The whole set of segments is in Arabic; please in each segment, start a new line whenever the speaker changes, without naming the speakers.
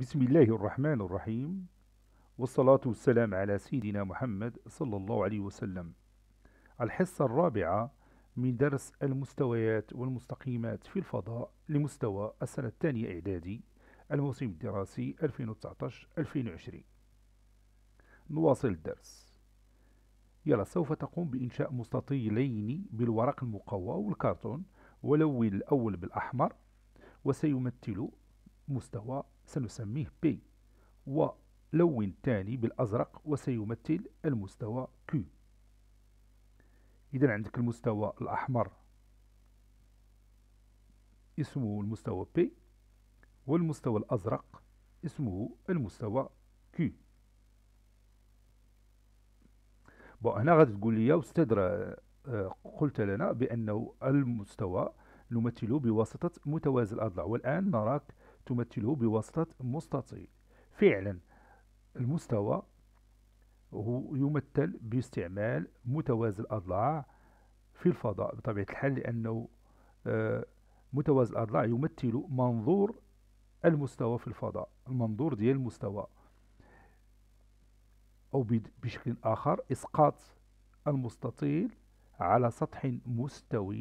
بسم الله الرحمن الرحيم والصلاة والسلام على سيدنا محمد صلى الله عليه وسلم الحصة الرابعة من درس المستويات والمستقيمات في الفضاء لمستوى السنة الثانية إعدادي الموسم الدراسي 2019-2020 نواصل الدرس يلا سوف تقوم بإنشاء مستطيلين بالورق المقوى والكرتون ولون الأول بالأحمر وسيمثل مستوى سنسميه P ولون الثاني بالأزرق وسيمثل المستوى Q إذا عندك المستوى الأحمر اسمه المستوى P والمستوى الأزرق اسمه المستوى Q بون هنا غادي تقول لي أستاذ آه، قلت لنا بأنه المستوى نمثله بواسطة متوازي الأضلاع والآن نراك تمثله بواسطة مستطيل فعلا المستوى هو يمثل باستعمال متوازي الأضلاع في الفضاء بطبيعة الحال لأنه آه، متوازي الأضلاع يمثل منظور المستوى في الفضاء المنظور ديال المستوى أو بشكل آخر إسقاط المستطيل على سطح مستوٍ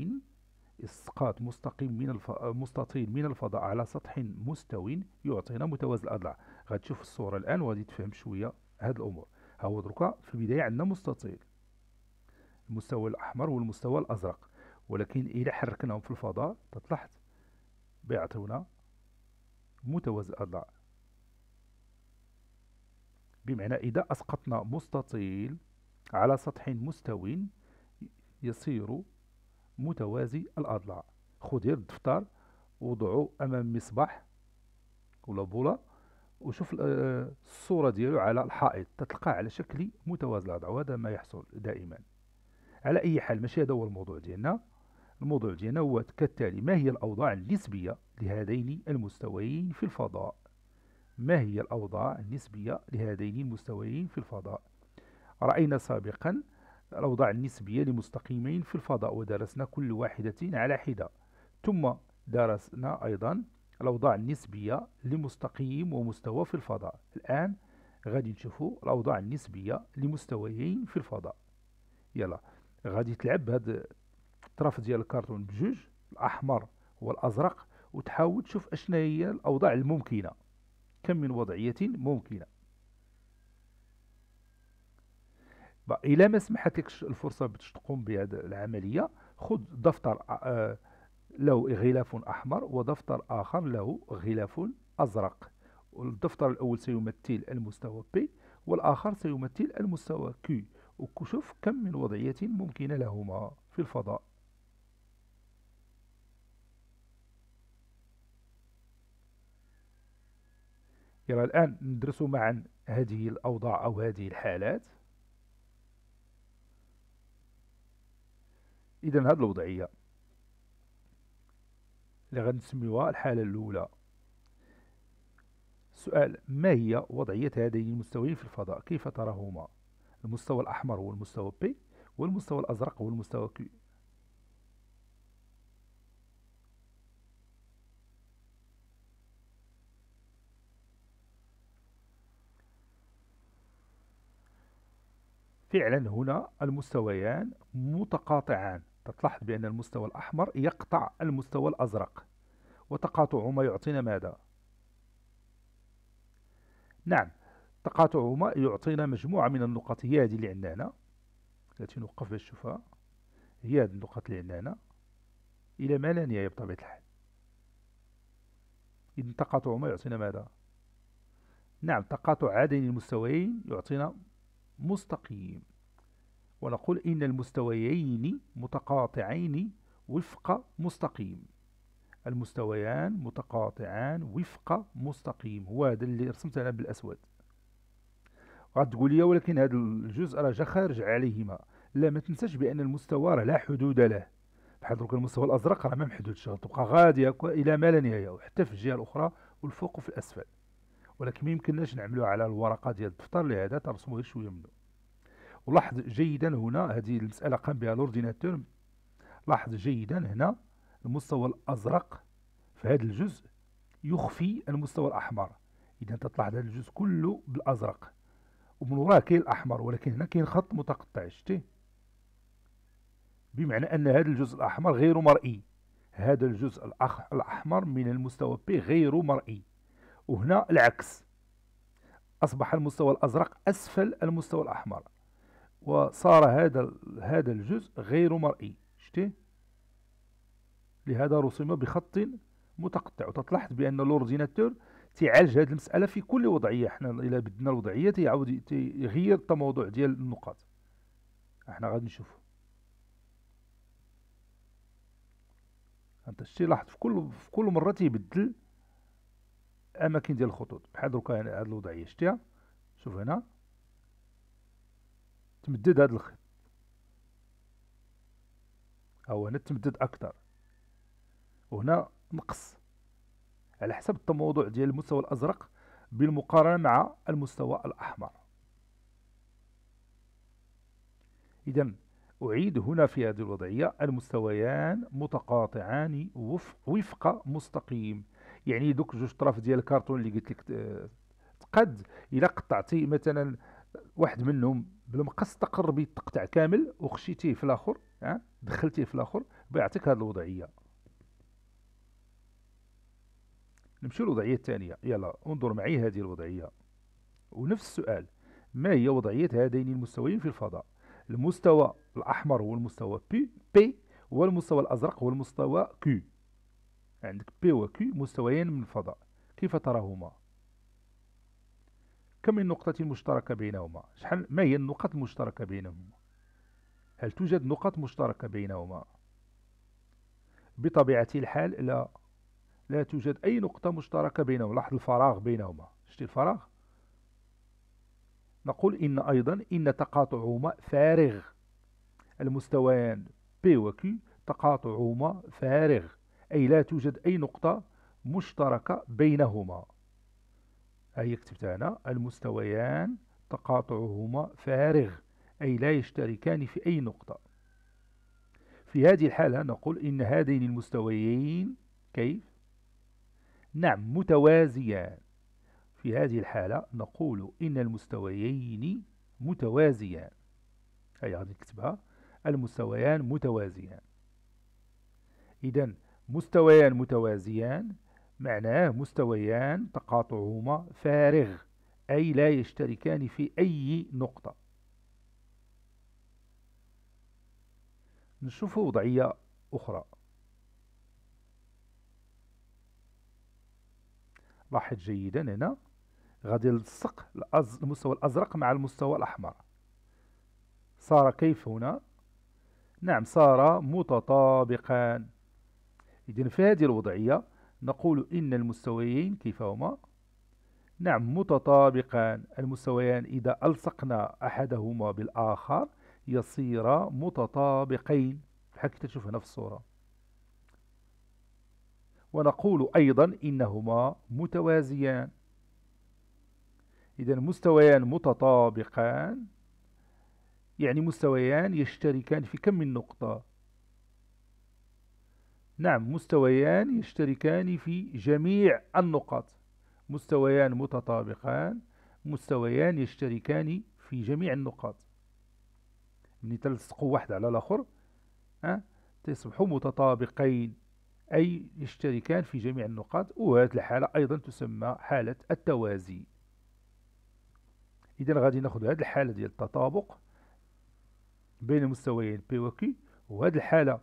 إسقاط مستقيم من الف... مستطيل من الفضاء على سطح مستو يعطينا متوازي الأضلاع غتشوف الصورة الآن وغادي تفهم شوية هاد الأمور ها هو دركا في البداية عندنا مستطيل المستوى الأحمر والمستوى الأزرق ولكن الى حركناهم في الفضاء تطلعت بيعطيونا متوازي الأضلاع بمعنى إذا أسقطنا مستطيل على سطح مستو يصير متوازي الأضلاع خذ غير الدفتر وضعه أمام مصباح ولا بولا وشوف آه، الصورة ديالو على الحائط تتلقى على شكل متوازي الأضلاع وهذا ما يحصل دائما على أي حال ماشي هذا هو الموضوع ديالنا الموضوع ديالنا هو كالتالي ما هي الأوضاع النسبية لهذين المستويين في الفضاء ما هي الأوضاع النسبية لهذين المستويين في الفضاء رأينا سابقا الأوضاع النسبية لمستقيمين في الفضاء ودرسنا كل واحدة على حدة ثم درسنا أيضا الأوضاع النسبية لمستقيم ومستوى في الفضاء الآن غادي نشوفوا الأوضاع النسبية لمستويين في الفضاء يلا غادي تلعب هاد الطرف ديال الكرتون بجوج الأحمر والأزرق وتحاول تشوف أشنا هي الأوضاع الممكنة كم من وضعية ممكنة الى ما سمحتكش الفرصه باش تقوم بهذه العمليه خذ دفتر آه، له غلاف احمر ودفتر اخر له غلاف ازرق والدفتر الاول سيمثل المستوى بي والاخر سيمثل المستوى Q وشوف كم من وضعيه ممكنه لهما في الفضاء يرى الآن ندرس معا هذه الأوضاع أو هذه الحالات إذا هذه الوضعية اللي غنسميوها الحالة الأولى سؤال ما هي وضعية هذين المستويين في الفضاء كيف تراهما المستوى الأحمر هو المستوى بي والمستوى الأزرق هو المستوى Q فعلا هنا المستويان متقاطعان تلاحظ بأن المستوى الأحمر يقطع المستوى الأزرق وتقاطعهما يعطينا ماذا؟ نعم تقاطعهما يعطينا مجموعة من النقط هي هذه اللي عندنا هنا التي نوقف باش نشوفها هي هذه النقط اللي عندنا هنا إلى ما لا نهاية بطبيعة الحال إذن تقاطعهما يعطينا ماذا؟ نعم تقاطع هذين المستويين يعطينا مستقيم ونقول إن المستويين متقاطعين وفق مستقيم المستويان متقاطعان وفق مستقيم هو هذا اللي رسمته أنا بالأسود غتقول لي ولكن هذا الجزء راه جا خارج عليهما لا ما تنساش بأن المستوى راه لا حدود له بحال درك المستوى الأزرق راه ما محدودش غتبقى غادية إلى ما لا نهاية وحتى في الجهة الأخرى والفوق وفي الأسفل ولكن ما يمكنناش نعملوها على الورقة ديال الدفتر لهذا ترسموا غير شوية منه ولاحظ جيدا هنا هذه المسألة قام بها لورديناتور لاحظ جيدا هنا المستوى الأزرق في هذا الجزء يخفي المستوى الأحمر إذا تطلع هذا الجزء كله بالأزرق ومن وراه كاين الأحمر ولكن هنا كاين خط متقطع شتي بمعنى أن هذا الجزء الأحمر غير مرئي هذا الجزء الأحمر من المستوى بي غير مرئي وهنا العكس أصبح المستوى الأزرق أسفل المستوى الأحمر وصار هذا هذا الجزء غير مرئي شتي لهذا رسم بخط متقطع وتلاحظ بان لورديناتور تيعالج هذه المساله في كل وضعيه احنا الا بدنا الوضعيه تيعاود تيغير التموضع ديال النقاط احنا غادي نشوفو انت شتي لاحظ في كل في كل مره تيبدل اماكن ديال الخطوط بحال دركا هاد الوضعيه شتيها شوف هنا تمدد هذا الخيط او هنا تمدد اكثر وهنا نقص على حسب التموضع ديال المستوى الازرق بالمقارنه مع المستوى الاحمر اذا اعيد هنا في هذه الوضعيه المستويان متقاطعان وفق مستقيم يعني دوك جوج طرف ديال الكرتون اللي قلت لك آه، تقد الى قطعتي مثلا واحد منهم بالمقص تقربي تقطع كامل وخشيتيه في الاخر أه؟ دخلتيه في الاخر بيعطيك هذه الوضعيه نمشي للوضعيه الثانيه يلا انظر معي هذه الوضعيه ونفس السؤال ما هي وضعيه هذين المستويين في الفضاء المستوى الاحمر هو المستوى بي بي والمستوى الازرق هو المستوى كيو عندك بي وكيو مستويين من الفضاء كيف تراهما كم النقطة المشتركة بينهما شحال ما هي النقط المشتركة بينهما هل توجد نقط مشتركة بينهما بطبيعة الحال لا لا توجد أي نقطة مشتركة بينهما لاحظ الفراغ بينهما شتي الفراغ نقول إن أيضا إن تقاطعهما فارغ المستويان P و Q تقاطعهما فارغ أي لا توجد أي نقطة مشتركة بينهما أي كتبت تاعنا المستويان تقاطعهما فارغ أي لا يشتركان في أي نقطة في هذه الحالة نقول إن هذين المستويين كيف؟ نعم متوازيان في هذه الحالة نقول إن المستويين متوازيان هيا غادي نكتبها المستويان متوازيان إذا مستويان متوازيان معناه مستويان تقاطعهما فارغ أي لا يشتركان في أي نقطة نشوف وضعية أخرى لاحظ جيدا هنا غادي نلصق المستوى الأزرق مع المستوى الأحمر صار كيف هنا نعم صار متطابقان إذن في هذه الوضعية نقول إن المستويين كيف هما نعم متطابقان المستويان إذا ألصقنا أحدهما بالآخر يصير متطابقين بحال تشوف هنا في الصورة ونقول أيضا إنهما متوازيان إذا مستويان متطابقان يعني مستويان يشتركان في كم من نقطة نعم مستويان يشتركان في جميع النقاط مستويان متطابقان مستويان يشتركان في جميع النقاط ملي تلصقوا واحد على الاخر أه؟ تصبحوا متطابقين أي يشتركان في جميع النقاط وهذه الحالة أيضا تسمى حالة التوازي إذا غادي ناخذ هذه الحالة ديال التطابق بين مستويين بي و Q وهذه الحالة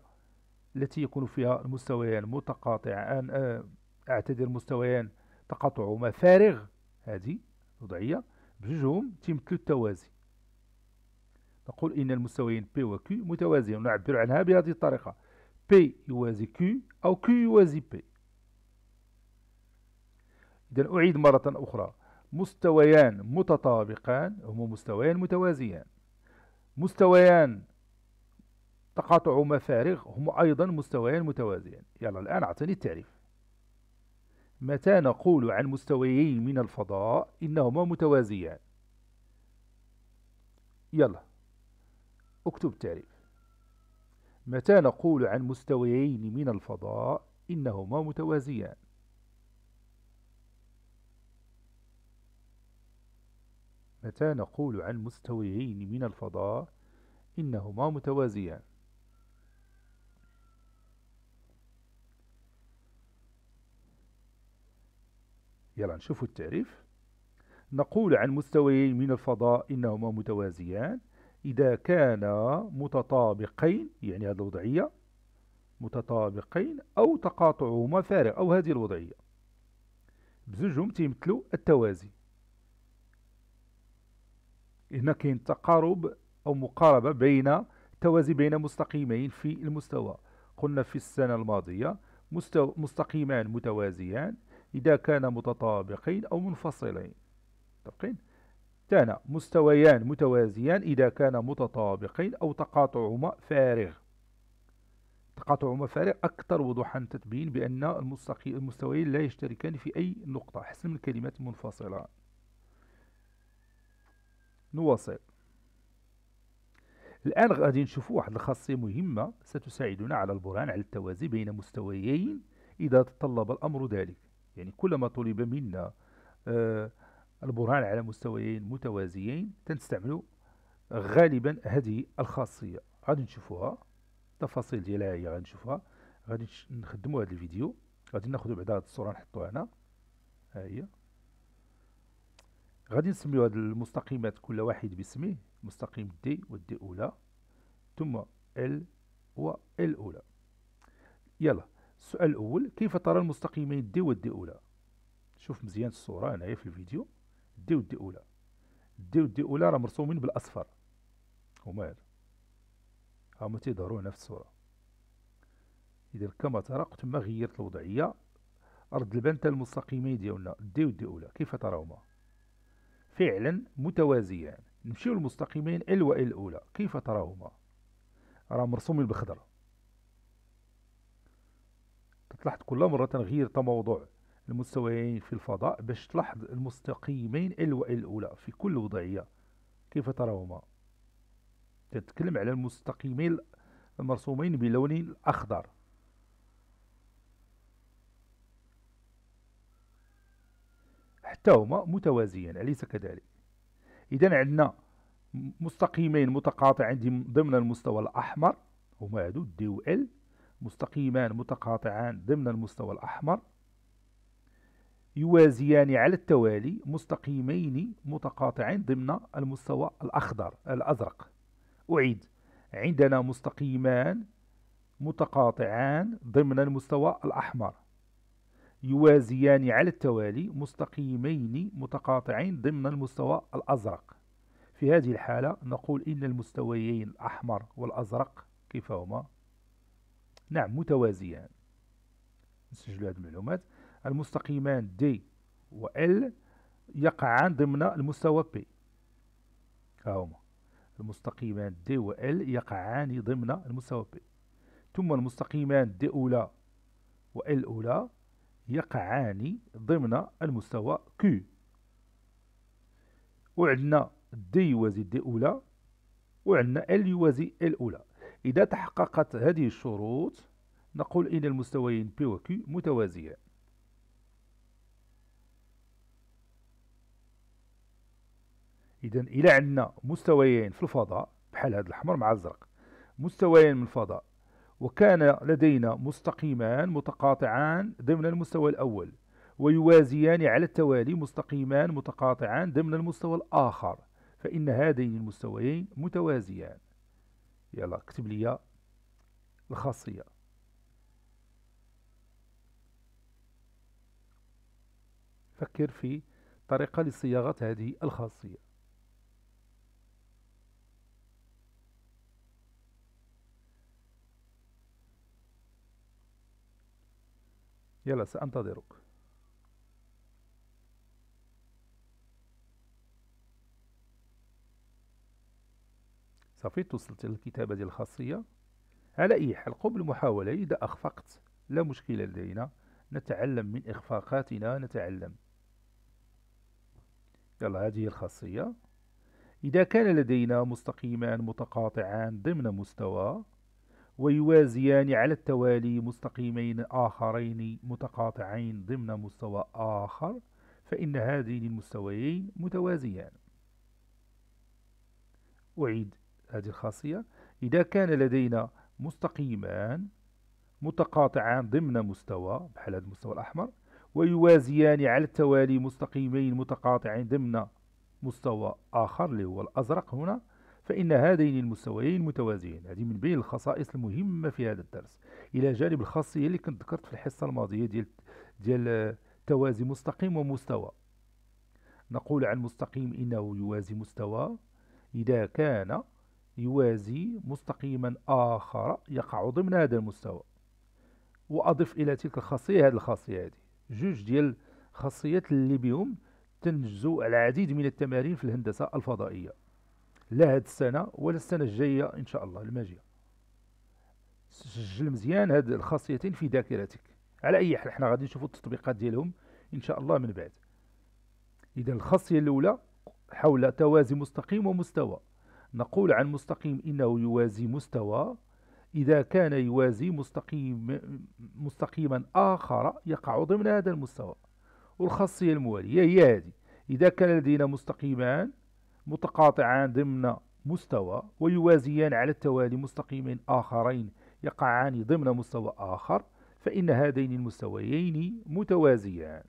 التي يكون فيها المستويان متقاطع أن آه، أعتذر مستويان تقاطعهما فارغ هذه وضعية بجوجهم تيمثلوا التوازي نقول إن المستويين P و Q متوازيين ونعبر عنها بهذه الطريقة P يوازي Q أو Q يوازي P إذا أعيد مرة أخرى مستويان متطابقان هما مستويان متوازيان مستويان تقاطع مفارغ هم أيضا مستويان متوازيان يلا الآن أعطني التعريف متى نقول عن مستويين من الفضاء إنهما متوازيان يلا اكتب التعريف متى نقول عن مستويين من الفضاء إنهما متوازيان متى نقول عن مستويين من الفضاء إنهما متوازيان يلا نشوفوا التعريف نقول عن مستويين من الفضاء إنهما متوازيان إذا كانا متطابقين يعني هذه الوضعية متطابقين أو تقاطعهما فارغ أو هذه الوضعية بزوجهم تيمثلوا التوازي هنا كاين تقارب أو مقاربة بين توازي بين مستقيمين في المستوى قلنا في السنة الماضية مستو مستقيمان متوازيان إذا كان متطابقين أو منفصلين متفقين طيب، ثاني مستويان متوازيان إذا كان متطابقين أو تقاطعهما فارغ تقاطعهما فارغ أكثر وضوحا تتبين بأن المستويين لا يشتركان في أي نقطة أحسن من كلمات منفصلة نواصل الآن غادي نشوفوا واحد الخاصية مهمة ستساعدنا على البرهان على التوازي بين مستويين إذا تطلب الأمر ذلك يعني كلما طلب منا آه، البرهان على مستويين متوازيين تنستعملوا غالبا هذه الخاصية غادي نشوفوها التفاصيل ديالها هي غادي نشوفوها غادي نخدموا هذا الفيديو غادي ناخدو بعدا هذه الصورة نحطوها هنا ها هي غادي نسميو هاد المستقيمات كل واحد باسمه مستقيم دي دي أولى ثم ال و ال أولى يلا السؤال الأول كيف ترى المستقيمين و والد أولى شوف مزيان الصورة هنايا في الفيديو د والد أولى و والد أولى راه مرسومين بالأصفر هما هادو هما تيظهروا هنا في الصورة إذا كما ترى قلت ما غيرت الوضعية ارض البنت المستقيمين ديالنا و والد أولى كيف تراهما فعلا متوازيان نمشيو للمستقيمين ال و الأولى كيف تراهما راه مرسومين بالخضر تلاحظ كل مرة تنغير تموضع المستويين في الفضاء باش تلاحظ المستقيمين ال و ال الأولى في كل وضعية كيف تراهما تتكلم على المستقيمين المرسومين باللون الأخضر حتى هما متوازيين أليس كذلك إذا عندنا مستقيمين متقاطعين ضمن المستوى الأحمر هما هادو دي و ال مستقيمان متقاطعان ضمن المستوى الأحمر يوازيان على التوالي مستقيمين متقاطعين ضمن المستوى الأخضر الأزرق أعيد عندنا مستقيمان متقاطعان ضمن المستوى الأحمر يوازيان على التوالي مستقيمين متقاطعين ضمن المستوى الأزرق في هذه الحالة نقول إن المستويين الأحمر والأزرق كيف هما نعم متوازيان نسجل هذه المعلومات المستقيمان D و L يقعان ضمن المستوى P ها هما المستقيمان D و L يقعان ضمن المستوى P ثم المستقيمان D أولى و L أولى يقعان ضمن المستوى Q وعندنا D يوازي D أولى وعندنا L يوازي L أولى إذا تحققت هذه الشروط نقول إن المستويين P و Q متوازية إذا إلى عندنا مستويين في الفضاء بحال هذا الأحمر مع الأزرق مستويين من الفضاء وكان لدينا مستقيمان متقاطعان ضمن المستوى الأول ويوازيان على التوالي مستقيمان متقاطعان ضمن المستوى الآخر فإن هذين المستويين متوازيان يلا اكتب لي الخاصية فكر في طريقة لصياغة هذه الخاصية يلا سأنتظرك صافي توصلت للكتابة ديال الخاصية على أي حال قبل بالمحاولة إذا أخفقت لا مشكلة لدينا نتعلم من إخفاقاتنا نتعلم يلا هذه هي الخاصية إذا كان لدينا مستقيمان متقاطعان ضمن مستوى ويوازيان على التوالي مستقيمين آخرين متقاطعين ضمن مستوى آخر فإن هذين المستويين متوازيان أعيد هذه الخاصية إذا كان لدينا مستقيمان متقاطعان ضمن مستوى بحال هذا المستوى الأحمر ويوازيان على التوالي مستقيمين متقاطعين ضمن مستوى آخر اللي هو الأزرق هنا فإن هذين المستويين متوازيين هذه من بين الخصائص المهمة في هذا الدرس إلى جانب الخاصية اللي كنت ذكرت في الحصة الماضية ديال ديال توازي مستقيم ومستوى نقول عن مستقيم إنه يوازي مستوى إذا كان يوازي مستقيما آخر يقع ضمن هذا المستوى وأضف إلى تلك الخاصية هذه الخاصية هذه جوج ديال الخاصيات اللي بهم تنجزوا العديد من التمارين في الهندسة الفضائية لا هذه السنة ولا السنة الجاية إن شاء الله الماجية سجل مزيان هاد الخاصيتين في ذاكرتك على أي حال حنا غادي نشوفوا التطبيقات ديالهم إن شاء الله من بعد إذا الخاصية الأولى حول توازي مستقيم ومستوى نقول عن مستقيم إنه يوازي مستوى إذا كان يوازي مستقيم مستقيما آخر يقع ضمن هذا المستوى والخاصية الموالية هي هذه إذا كان لدينا مستقيمان متقاطعان ضمن مستوى ويوازيان على التوالي مستقيمين آخرين يقعان ضمن مستوى آخر فإن هذين المستويين متوازيان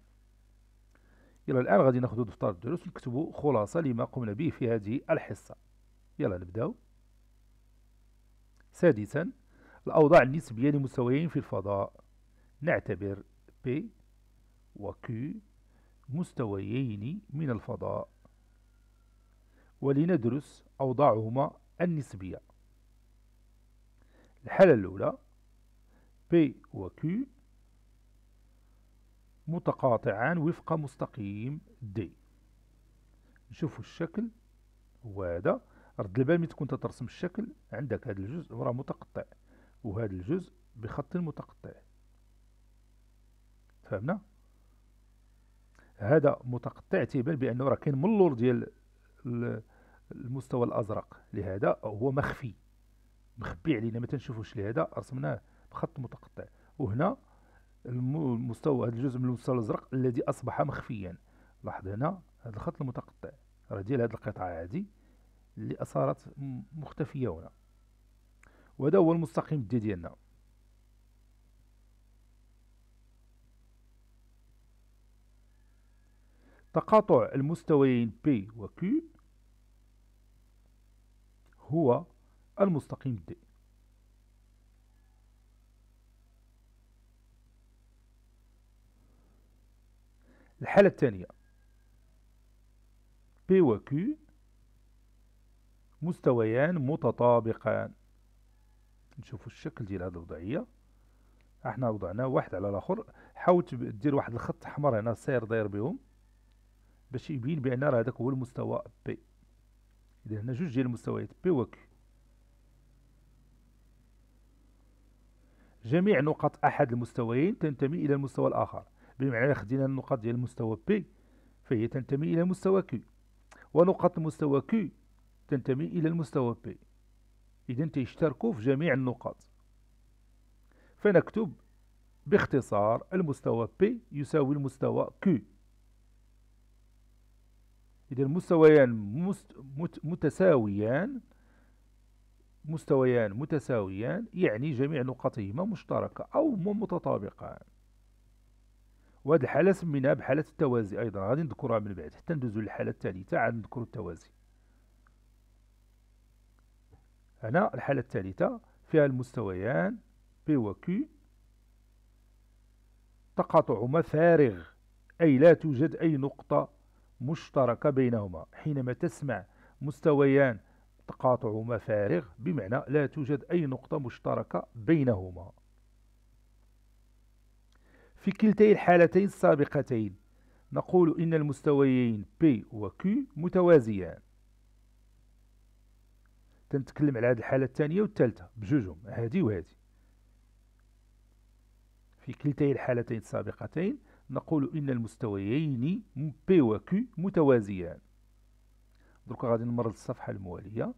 إلى الآن غادي ناخذ دفتر الدروس ونكتب خلاصة لما قمنا به في هذه الحصة يلا نبداو سادسا الأوضاع النسبية لمستويين في الفضاء نعتبر P و Q مستويين من الفضاء ولندرس أوضاعهما النسبية الحالة الأولى P و Q متقاطعان وفق مستقيم D نشوف الشكل هو هذا رد البال ملي تكون تترسم الشكل عندك هذا الجزء وراه متقطع وهذا الجزء بخط متقطع فهمنا هذا متقطع تيبان بانه راه كاين من اللور ديال المستوى الازرق لهذا هو مخفي مخبي علينا ما تنشوفوش لهذا رسمناه بخط متقطع وهنا المستوى هذا الجزء من المستوى الازرق الذي اصبح مخفيا لاحظ هنا هذا الخط المتقطع راه ديال هذه القطعه هذه اللي أثارت مختفية هنا وهذا هو المستقيم دي ديالنا تقاطع المستويين بي و Q هو المستقيم دي الحالة الثانية P و Q مستويان متطابقان نشوفوا الشكل ديال هذه الوضعيه احنا وضعناه واحد على الاخر حاول دير واحد الخط احمر هنا سير داير بهم باش يبين بان راه هذاك هو المستوى بي اذا هنا جوج ديال المستويات بي و كيو جميع نقط احد المستويين تنتمي الى المستوى الاخر بمعنى خدينا النقط ديال المستوى بي فهي تنتمي الى مستوى كيو ونقط مستوى كيو تنتمي إلى المستوى P إذا تشتركوا في جميع النقاط فنكتب باختصار المستوى P يساوي المستوى Q إذا المستويان مست مت متساويان مستويان متساويان يعني جميع نقطهما مشتركة أو متطابقة وهذه الحالة سميناها بحالة التوازي أيضا غادي نذكرها من بعد حتى ندوزو للحالة الثالثة عاد نذكر التوازي هنا الحالة الثالثة فيها المستويان P و Q تقاطعهما فارغ أي لا توجد أي نقطة مشتركة بينهما حينما تسمع مستويان تقاطعهما فارغ بمعنى لا توجد أي نقطة مشتركة بينهما في كلتي الحالتين السابقتين نقول إن المستويين P و Q متوازيان تنتكلم على هذه الحالة الثانية والثالثة بجوجهم هذه وهذه في كلتي الحالتين السابقتين نقول إن المستويين بي و متوازيان دروك غادي نمر للصفحة الموالية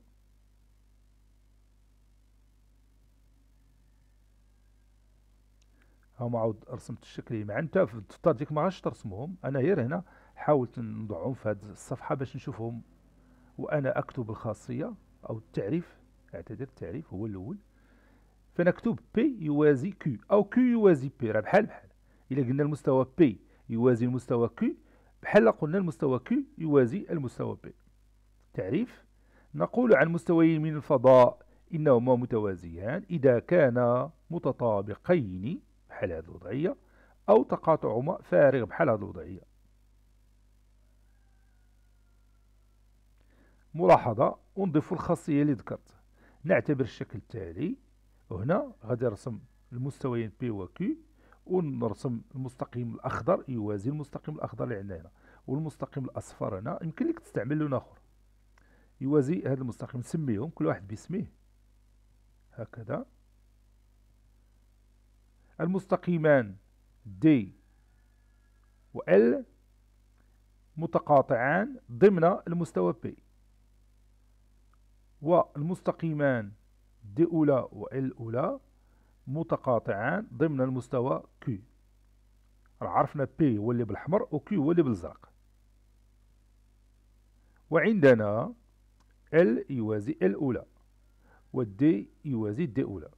هما عاود رسمت الشكل مع انت في الدفتر ديك ما غاش ترسمهم انا غير هنا حاولت نضعهم في هذه الصفحة باش نشوفهم وانا اكتب الخاصية أو التعريف اعتذر التعريف هو الأول فنكتب بي يوازي كيو أو كيو يوازي بي راه بحال بحال إلا قلنا المستوى بي يوازي المستوى كيو بحال قلنا المستوى كيو يوازي المستوى بي تعريف نقول عن مستويين من الفضاء إنهما متوازيان إذا كانا متطابقين بحال هذه الوضعية أو تقاطعهما فارغ بحال هذه الوضعية ملاحظة ونضيف الخاصية اللي ذكرت نعتبر الشكل التالي وهنا غادي نرسم المستويين بي و كي ونرسم المستقيم الأخضر يوازي المستقيم الأخضر اللي عندنا هنا والمستقيم الأصفر هنا يمكن لك تستعمل لون آخر يوازي هذا المستقيم نسميهم كل واحد باسمه هكذا المستقيمان دي و ال متقاطعان ضمن المستوى بي والمستقيمان دي أولى و ال أولى متقاطعان ضمن المستوى Q راه عرفنا P هو اللي بالحمر و Q هو اللي بالزرق وعندنا ال يوازي ال أولى D يوازي دي أولى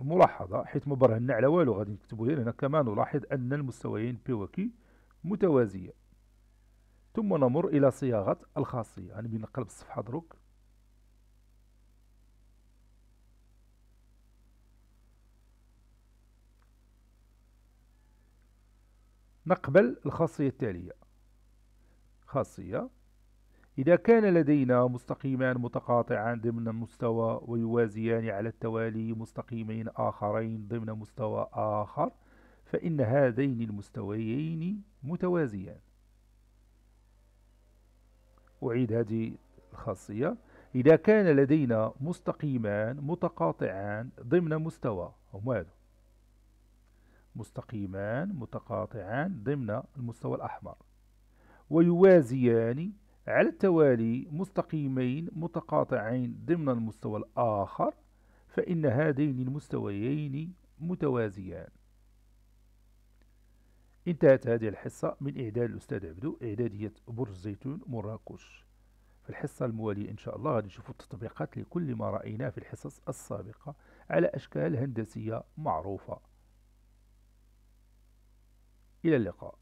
ملاحظة حيث ما برهنا على والو غادي نكتبو هنا كما نلاحظ أن المستويين P و Q متوازية ثم نمر إلى صياغة الخاصية يعني بنقلب الصفحة دروك نقبل الخاصية التالية خاصية إذا كان لدينا مستقيمان متقاطعان ضمن مستوى ويوازيان على التوالي مستقيمين آخرين ضمن مستوى آخر فإن هذين المستويين متوازيان أعيد هذه الخاصية إذا كان لدينا مستقيمان متقاطعان ضمن مستوى هم هذا مستقيمان متقاطعان ضمن المستوى الأحمر ويوازيان على التوالي مستقيمين متقاطعين ضمن المستوى الآخر فإن هذين المستويين متوازيان انتهت هذه الحصة من إعداد الأستاذ عبدو إعدادية برج الزيتون مراكش في الحصة الموالية إن شاء الله نشوف التطبيقات لكل ما رأيناه في الحصص السابقة على أشكال هندسية معروفة إلى اللقاء